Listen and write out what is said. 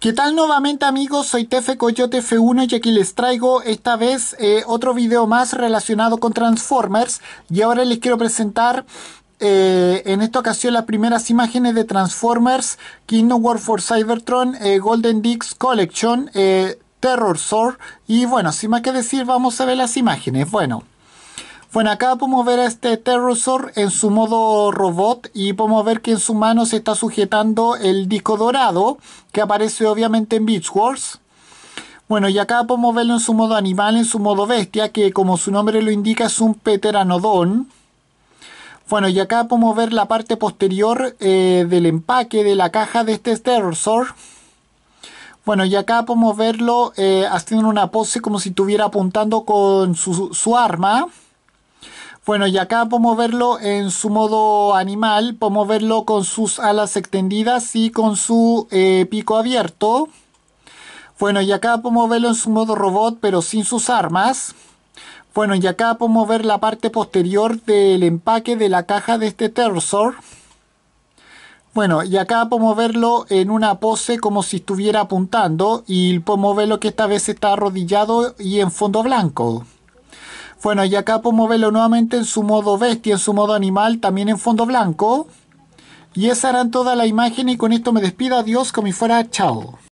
¿Qué tal nuevamente amigos? Soy Tefe Coyote F1 y aquí les traigo esta vez eh, otro video más relacionado con Transformers y ahora les quiero presentar eh, en esta ocasión las primeras imágenes de Transformers Kingdom War for Cybertron eh, Golden Dix Collection Terror Sword y bueno, sin más que decir vamos a ver las imágenes, bueno bueno, acá podemos ver a este Terrorsaur en su modo robot y podemos ver que en su mano se está sujetando el disco dorado que aparece obviamente en Beach Wars. Bueno, y acá podemos verlo en su modo animal, en su modo bestia, que como su nombre lo indica es un pteranodón. Bueno, y acá podemos ver la parte posterior eh, del empaque de la caja de este Terrorsaur. Bueno, y acá podemos verlo eh, haciendo una pose como si estuviera apuntando con su, su arma. Bueno, y acá podemos verlo en su modo animal, podemos verlo con sus alas extendidas y con su eh, pico abierto. Bueno, y acá podemos verlo en su modo robot, pero sin sus armas. Bueno, y acá podemos ver la parte posterior del empaque de la caja de este Terror. Bueno, y acá podemos verlo en una pose como si estuviera apuntando y podemos verlo que esta vez está arrodillado y en fondo blanco. Bueno, y acá podemos verlo nuevamente en su modo bestia, en su modo animal, también en fondo blanco. Y esa harán toda la imagen y con esto me despido. Adiós, como si fuera chao.